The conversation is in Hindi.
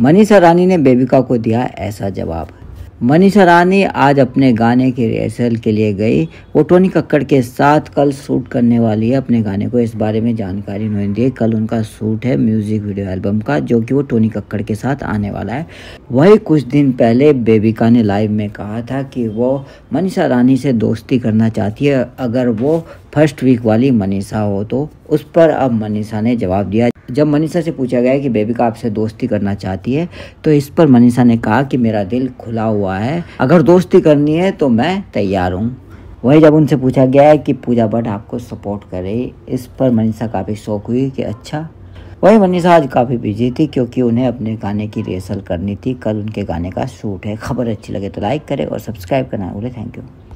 मनीषा रानी ने बेबिका को दिया ऐसा जवाब मनीषा रानी आज अपने गाने की रिहर्सल के लिए गई वो टोनी कक्कड़ के साथ कल शूट करने वाली है अपने गाने को इस बारे में जानकारी उन्होंने दी कल उनका शूट है म्यूजिक वीडियो एल्बम का जो कि वो टोनी कक्कड़ के साथ आने वाला है वही कुछ दिन पहले बेबिका ने लाइव में कहा था कि वो मनीषा रानी से दोस्ती करना चाहती है अगर वो फर्स्ट वीक वाली मनीषा हो तो उस पर अब मनीषा ने जवाब दिया जब मनीषा से पूछा गया कि बेबिका आपसे दोस्ती करना चाहती है तो इस पर मनीषा ने कहा कि मेरा दिल खुला हुआ है अगर दोस्ती करनी है तो मैं तैयार हूँ वहीं जब उनसे पूछा गया है कि पूजा भट्ट आपको सपोर्ट करे इस पर मनीषा काफ़ी शौक हुई कि अच्छा वही मनीषा आज काफ़ी बिजी थी क्योंकि उन्हें अपने गाने की रिहर्सल करनी थी कल उनके गाने का शूट है खबर अच्छी लगे तो लाइक करें और सब्सक्राइब करना बोले थैंक यू